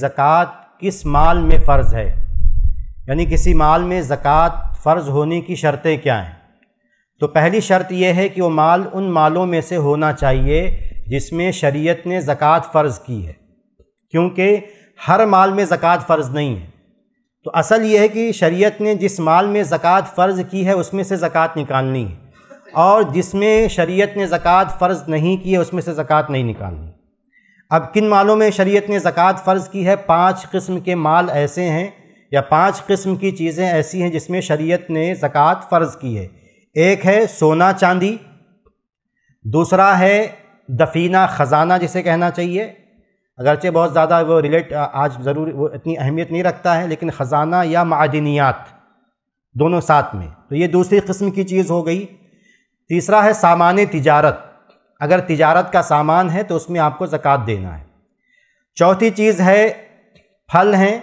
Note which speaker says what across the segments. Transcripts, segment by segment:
Speaker 1: ज़क़़त किस माल में फ़र्ज़ है यानी किसी माल में ज़क़़त फ़र्ज़ होने की शर्तें क्या हैं तो पहली शर्त यह है कि वो माल उन मालों में से होना चाहिए जिसमें शरीयत ने ज़क़़त फ़र्ज़ की है क्योंकि हर माल में ज़क़़त फ़र्ज़ नहीं है तो असल यह है कि शरीयत ने जिस माल में ज़क़़त फ़र्ज़ की है उसमें से ज़क़़त निकालनी है और जिसमें शरीयत ने ज़क़़त फ़र्ज़ नहीं की है उसमें से ज़क़़त नहीं निकालनी अब किन मालों में शरीयत ने ज़क़़त फ़र्ज़ की है पाँच किस्म के माल ऐसे हैं या पाँच किस्म की चीज़ें ऐसी हैं जिसमें शरीयत ने ज़क़़त फ़र्ज़ की है एक है सोना चांदी दूसरा है दफीना ख़जाना जिसे कहना चाहिए अगरचे बहुत ज़्यादा वो रिलेट आज ज़रूर वो इतनी अहमियत नहीं रखता है लेकिन ख़जाना या मादनियात दोनों साथ में तो ये दूसरी किस्म की चीज़ हो गई तीसरा है सामान तजारत अगर तिजारत का सामान है तो उसमें आपको ज़क़़त देना है चौथी चीज़ है फल हैं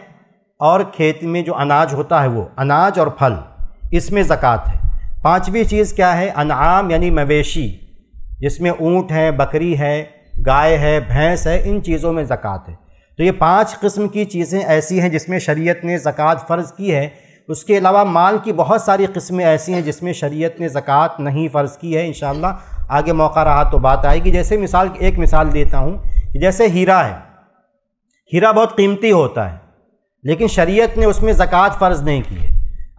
Speaker 1: और खेत में जो अनाज होता है वो अनाज और फल इसमें ज़क़़त है पांचवी चीज़ क्या है अनाम यानी मवेशी जिसमें ऊँट है बकरी है गाय है भैंस है इन चीज़ों में ज़क़़त है तो ये पांच किस्म की चीज़ें ऐसी हैं जिसमें शरीयत ने ज़क़़त फ़र्ज़ की है उसके अलावा माल की बहुत सारी किस्में ऐसी हैं जिसमें शरीयत ने ज़क़़त नहीं फ़र्ज़ की है इन आगे मौका रहा तो बात आएगी जैसे मिसाल एक मिसाल देता हूँ जैसे हीरा है हीरा बहुत कीमती होता है लेकिन शरीयत ने उसमें ज़क़़त फ़र्ज़ नहीं की है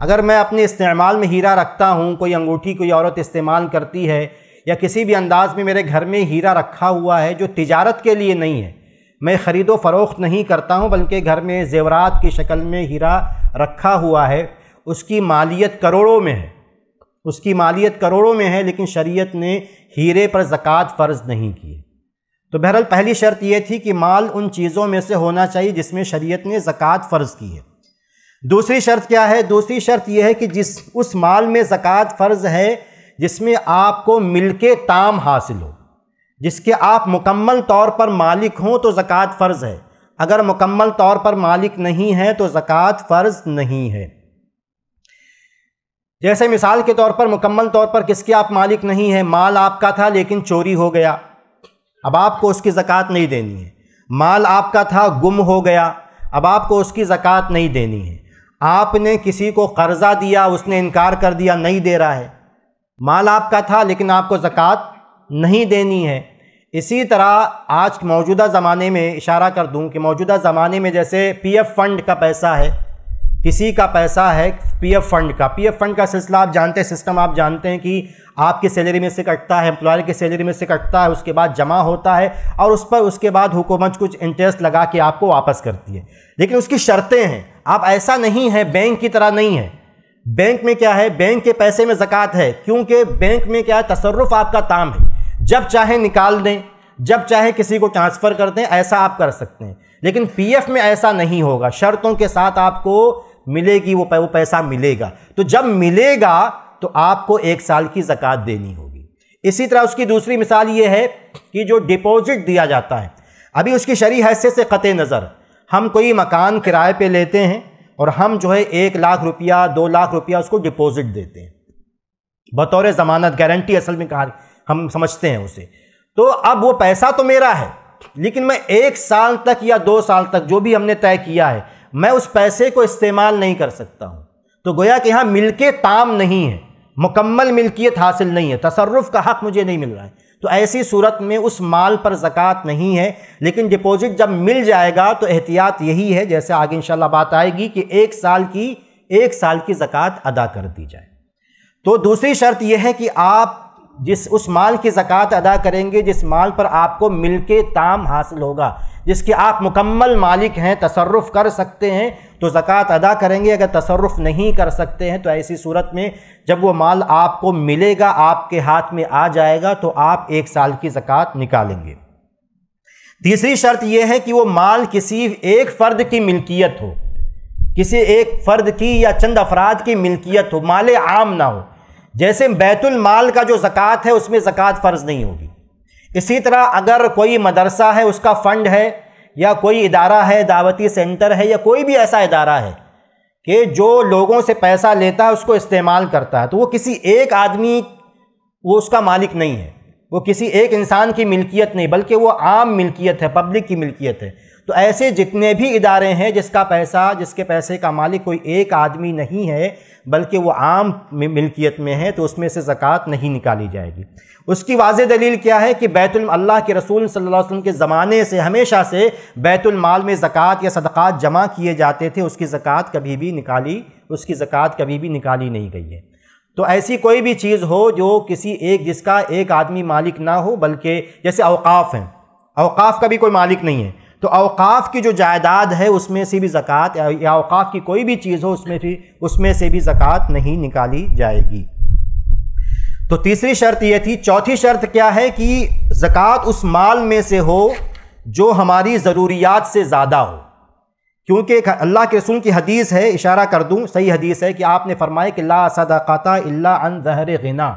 Speaker 1: अगर मैं अपने इस्तेमाल में हीरा रखता हूँ कोई अंगूठी कोई औरत इस्तेमाल करती है या किसी भी अंदाज़ में मेरे घर में हीरा रखा हुआ है जो तिजारत के लिए नहीं है मैं ख़रीदो फ़रोख्त नहीं करता हूँ बल्कि घर में जेवरात की शक्ल में हीरा रखा हुआ है उसकी मालियत करोड़ों में है उसकी मालियत करोड़ों में है लेकिन शरीयत ने हीरे पर ज़क़़त फ़र्ज़ नहीं की तो बहरहाल पहली शर्त यह थी कि माल उन चीज़ों में से होना चाहिए जिसमें शरीयत ने ज़क़़त फ़र्ज़ की है दूसरी शर्त क्या है दूसरी शर्त यह है कि जिस उस माल में ज़क़़त फ़र्ज़ है जिसमें आपको मिल के ताम हासिल हो जिसके आप मुकम्मल तौर पर मालिक हों तो ज़क़़त फ़र्ज़ है अगर मुकम्मल तौर पर मालिक नहीं है तो ज़क़़त फ़र्ज़ नहीं है जैसे मिसाल के तौर पर मुकम्मल तौर पर किसके आप मालिक नहीं हैं माल आपका था लेकिन चोरी हो गया अब आपको उसकी ज़क़़त नहीं देनी है माल आपका था गुम हो गया अब आपको उसकी ज़क़़त नहीं देनी है आपने किसी को कर्ज़ा दिया उसने इनकार कर दिया नहीं दे रहा है माल आपका था लेकिन आपको ज़क़़त नहीं देनी है इसी तरह आज मौजूदा ज़माने में इशारा कर दूँ कि मौजूदा ज़माने में जैसे एफ फ़ंड का पैसा है किसी का पैसा है पीएफ फंड का पीएफ फंड का सिलसिला आप जानते हैं सिस्टम आप जानते हैं कि आपकी सैलरी में से कटता है एम्प्लॉयर की सैलरी में से कटता है उसके बाद जमा होता है और उस पर उसके बाद हुकूमत कुछ इंटरेस्ट लगा के आपको वापस करती है लेकिन उसकी शर्तें हैं आप ऐसा नहीं है बैंक की तरह नहीं है बैंक में क्या है बैंक के पैसे में ज़क़ात है क्योंकि बैंक में क्या है तसरफ आपका ताम है जब चाहे निकाल दें जब चाहे किसी को ट्रांसफ़र कर दें ऐसा आप कर सकते हैं लेकिन पीएफ में ऐसा नहीं होगा शर्तों के साथ आपको मिलेगी वो वो पैसा मिलेगा तो जब मिलेगा तो आपको एक साल की जक़ात देनी होगी इसी तरह उसकी दूसरी मिसाल ये है कि जो डिपॉजिट दिया जाता है अभी उसकी शरी हैसियत से ख़त नज़र हम कोई मकान किराए पे लेते हैं और हम जो है एक लाख रुपया दो लाख रुपया उसको डिपॉजिट देते हैं बतौर ज़मानत गारंटी असल में कहा हम समझते हैं उसे तो अब वो पैसा तो मेरा है लेकिन मैं एक साल तक या दो साल तक जो भी हमने तय किया है मैं उस पैसे को इस्तेमाल नहीं कर सकता हूँ तो गोया कि यहाँ मिलके ताम नहीं है मुकम्मल मिल्कियत हासिल नहीं है तसरफ़ का हक़ मुझे नहीं मिल रहा है तो ऐसी सूरत में उस माल पर ज़क़़त नहीं है लेकिन डिपॉज़िट जब मिल जाएगा तो एहतियात यही है जैसे आगे इन बात आएगी कि एक साल की एक साल की ज़क़़त अदा कर दी जाए तो दूसरी शर्त यह है कि आप जिस उस माल की ज़क़़त अदा करेंगे जिस माल पर आपको मिल के ताम हासिल होगा जिसके आप मुकम्मल मालिक हैं तसरफ़ कर सकते हैं तो ज़क़़त अदा करेंगे अगर तसरफ़ नहीं कर सकते हैं तो ऐसी सूरत में जब वो माल आपको मिलेगा आपके हाथ में आ जाएगा तो आप एक साल की ज़क़़त निकालेंगे तीसरी शर्त यह है कि वो माल किसी एक फ़र्द की मिल्कियत हो किसी एक फ़र्द की या चंद अफराद की मिल्कियत हो माल आम ना हो जैसे बैतुल माल का जो ज़क़़त है उसमें ज़क़़त फ़र्ज़ नहीं होगी इसी तरह अगर कोई मदरसा है उसका फ़ंड है या कोई इदारा है दावती सेंटर है या कोई भी ऐसा इदारा है कि जो लोगों से पैसा लेता है उसको इस्तेमाल करता है तो वो किसी एक आदमी वो उसका मालिक नहीं है वो किसी एक इंसान की मिल्कियत नहीं बल्कि वो आम मिल्कियत है पब्लिक की मिल्कियत है तो ऐसे जितने भी इदारे हैं जिसका पैसा जिसके पैसे का मालिक कोई एक आदमी नहीं है बल्कि वो आम मिल्कियत में है तो उसमें से ज़क़़त नहीं निकाली जाएगी उसकी वाज दलील क्या है कि बैतुल अल्लाह के रसूल सल्लल्लाहु अलैहि वसल्लम के ज़माने से हमेशा से बैतुल माल में ज़क़़त या सदक़ात जमा किए जाते थे उसकी ज़क़़त कभी भी निकाली उसकी ज़क़़त कभी भी निकाली नहीं गई है तो ऐसी कोई भी चीज़ हो जो किसी एक जिसका एक आदमी मालिक ना हो बल्कि जैसे अवकाफ़ हैं अवकाफ़ का भी कोई मालिक नहीं है तो अवकाफ़ की जो जायदाद है उसमें से भी ज़क़़त या अवकाफ़ की कोई भी चीज़ हो उसमें भी उसमें से भी ज़क़़त नहीं निकाली जाएगी तो तीसरी शर्त यह थी चौथी शर्त क्या है कि ज़क़़त उस माल में से हो जो हमारी ज़रूरियात से ज़्यादा हो क्योंकि अल्लाह के रसूल की हदीस है इशारा कर दूँ सही हदीस है कि आपने फरमाया कि ला सदाक़ा अन जहर गना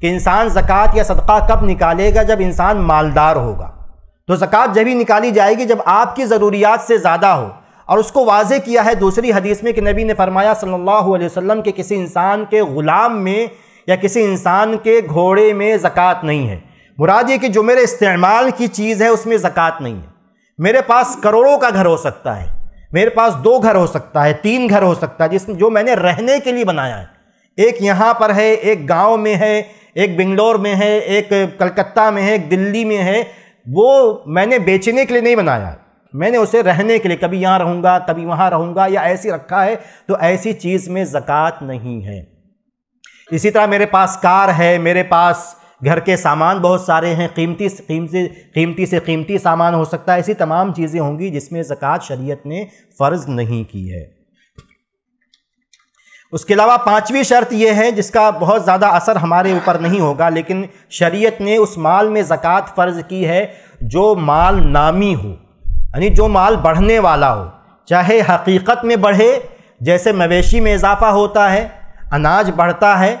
Speaker 1: कि इंसान ज़क़़त या सदका कब निकालेगा जब इंसान मालदार होगा तो ज़क़़त जब ही निकाली जाएगी जब आपकी ज़रूरियात से ज़्यादा हो और उसको वाजे किया है दूसरी हदीस में कि नबी ने फरमाया सल्लल्लाहु अलैहि वसल्लम के किसी इंसान के ग़ुलाम में या किसी इंसान के घोड़े में ज़क़़त नहीं है मुराद ये कि जो मेरे इस्तेमाल की चीज़ है उसमें ज़क़़त नहीं है मेरे पास करोड़ों का घर हो सकता है मेरे पास दो घर हो सकता है तीन घर हो सकता है जिसमें जो मैंने रहने के लिए बनाया है एक यहाँ पर है एक गाँव में है एक बेंगलोर में है एक कलकत्ता में है एक दिल्ली में है वो मैंने बेचने के लिए नहीं बनाया मैंने उसे रहने के लिए कभी यहाँ रहूँगा कभी वहाँ रहूँगा या ऐसी रखा है तो ऐसी चीज़ में ज़क़़त नहीं है इसी तरह मेरे पास कार है मेरे पास घर के सामान बहुत सारे हैं कीमती कीमती कीमती से कीमती सामान हो सकता है ऐसी तमाम चीज़ें होंगी जिसमें ज़क़़त शरीयत ने फ़र्ज़ नहीं की है उसके अलावा पांचवी शर्त यह है जिसका बहुत ज़्यादा असर हमारे ऊपर नहीं होगा लेकिन शरीयत ने उस माल में ज़क़़त फ़र्ज़ की है जो माल नामी हो यानी जो माल बढ़ने वाला हो चाहे हकीकत में बढ़े जैसे मवेशी में इजाफ़ा होता है अनाज बढ़ता है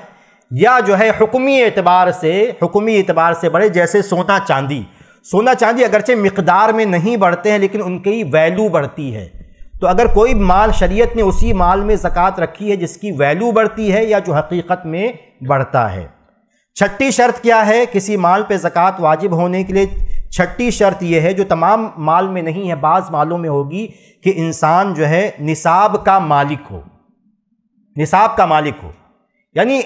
Speaker 1: या जो है हुक्मी एतबार से हुक्मी एतबार से बढ़े जैसे सोना चांदी सोना चांदी अगरचे मकदार में नहीं बढ़ते हैं लेकिन उनकी वैल्यू बढ़ती है तो अगर कोई माल शरीयत ने उसी माल में ज़क़़त रखी है जिसकी वैल्यू बढ़ती है या जो हकीकत में बढ़ता है छठी शर्त क्या है किसी माल पे ज़क़़त वाजिब होने के लिए छठी शर्त यह है जो तमाम माल में नहीं है बाज़ मालों में होगी कि इंसान जो है निसाब का मालिक हो निसाब का मालिक हो यानी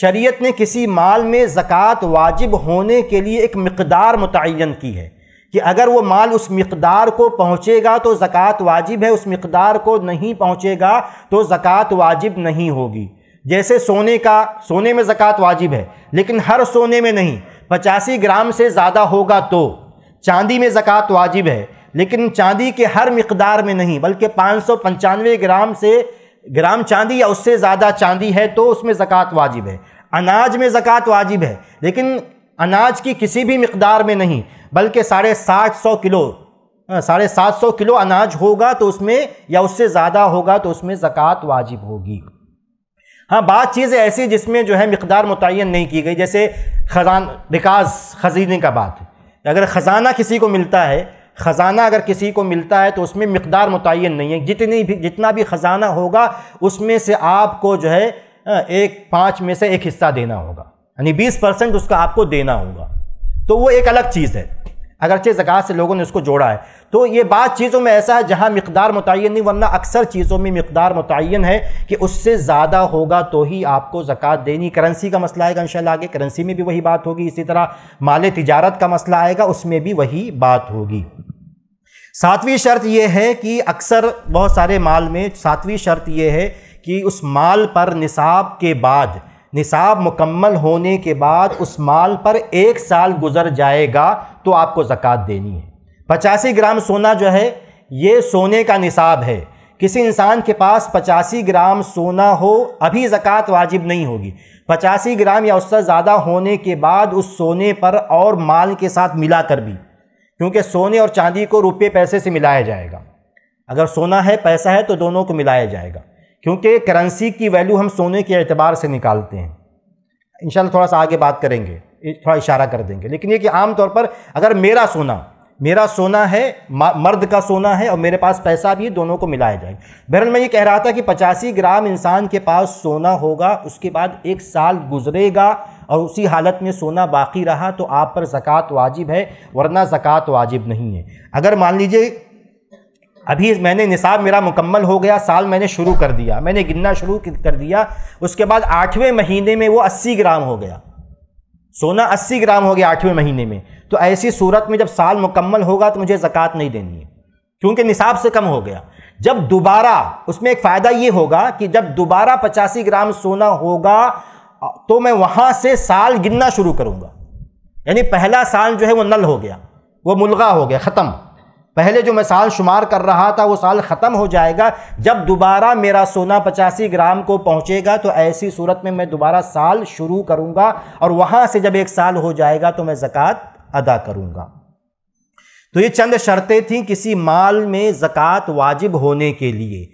Speaker 1: शरीयत ने किसी माल में ज़क़़त वाजिब होने के लिए एक मकदार मुतन की है कि अगर वो माल उस मकदार को पहुँचेगा तो ज़क़़त वाजिब है उस मकदार को नहीं पहुँचेगा तो ज़क़़त वाजिब नहीं होगी जैसे सोने का सोने में ज़क़़त वाजिब है लेकिन हर सोने में नहीं पचासी ग्राम से ज़्यादा होगा तो चांदी में ज़क़़त वाजिब है लेकिन चांदी के हर मकदार में नहीं बल्कि पाँच ग्राम से ग्राम चांदी या उससे ज़्यादा चांदी है तो उसमें ज़क़़त वाजिब है अनाज में ज़क़़त वाजिब है लेकिन अनाज की किसी भी मकदार में नहीं बल्कि साढ़े साठ सौ किलो हाँ, साढ़े सात सौ किलो अनाज होगा तो उसमें या उससे ज़्यादा होगा तो उसमें ज़क़़त वाजिब होगी हाँ बात चीज़ें ऐसी जिसमें जो है मकदार मुतन नहीं की गई जैसे खजान विकास खजीने का बात है अगर ख़जाना किसी को मिलता है ख़जाना अगर किसी को मिलता है तो उसमें मकदार मुतन नहीं है जितनी भी जितना भी ख़जाना होगा उसमें से आपको जो है हाँ, एक पाँच में से एक हिस्सा देना होगा यानी बीस परसेंट उसका आपको देना होगा तो वो एक अलग चीज़ है अगरचे ज़क़़त से लोगों ने उसको जोड़ा है तो ये बात चीज़ों में ऐसा है जहाँ मकदार मुतन नहीं वरना अक्सर चीज़ों में मकदार मुतन है कि उससे ज़्यादा होगा तो ही आपको ज़क़़त देनी करेंसी का मसला आएगा इन आगे करेंसी में भी वही बात होगी इसी तरह माल तजारत का मसला आएगा उसमें भी वही बात होगी सातवीं शर्त यह है कि अक्सर बहुत सारे माल में सातवीं शर्त यह है कि उस माल पर निसाब के बाद निसाब मुकम्मल होने के बाद उस माल पर एक साल गुजर जाएगा तो आपको ज़क़़त देनी है पचासी ग्राम सोना जो है ये सोने का निसाब है किसी इंसान के पास पचासी ग्राम सोना हो अभी ज़क़़त वाजिब नहीं होगी पचासी ग्राम या उससे ज़्यादा होने के बाद उस सोने पर और माल के साथ मिला कर भी क्योंकि सोने और चांदी को रुपये पैसे से मिलाया जाएगा अगर सोना है पैसा है तो दोनों को मिलाया जाएगा क्योंकि करेंसी की वैल्यू हम सोने के अतबार से निकालते हैं इन थोड़ा सा आगे बात करेंगे थोड़ा इशारा कर देंगे लेकिन ये कि आम तौर पर अगर मेरा सोना मेरा सोना है मर्द का सोना है और मेरे पास पैसा भी दोनों को मिलाया जाए बहरहाल मैं ये कह रहा था कि पचासी ग्राम इंसान के पास सोना होगा उसके बाद एक साल गुजरेगा और उसी हालत में सोना बाकी रहा तो आप पर ज़क़़त वाजिब है वरना ज़क़़त वाजिब नहीं है अगर मान लीजिए अभी मैंने निसाब मेरा मुकम्मल हो गया साल मैंने शुरू कर दिया मैंने गिनना शुरू कर दिया उसके बाद आठवें महीने में वो अस्सी ग्राम हो गया सोना अस्सी ग्राम हो गया आठवें महीने में तो ऐसी सूरत में जब साल मुकम्मल होगा तो मुझे ज़क़़त नहीं देनी है क्योंकि निसाब से कम हो गया जब दोबारा उसमें एक फ़ायदा ये होगा कि जब दोबारा पचासी ग्राम सोना होगा तो मैं वहाँ से साल गिनना शुरू करूँगा यानी पहला साल जो है वो नल हो गया वो मुलगा हो गया ख़त्म पहले जो मैं साल शुमार कर रहा था वो साल ख़त्म हो जाएगा जब दोबारा मेरा सोना पचासी ग्राम को पहुंचेगा तो ऐसी सूरत में मैं दोबारा साल शुरू करूंगा और वहां से जब एक साल हो जाएगा तो मैं ज़क़़त अदा करूंगा तो ये चंद शर्तें थीं किसी माल में ज़क़़त वाजिब होने के लिए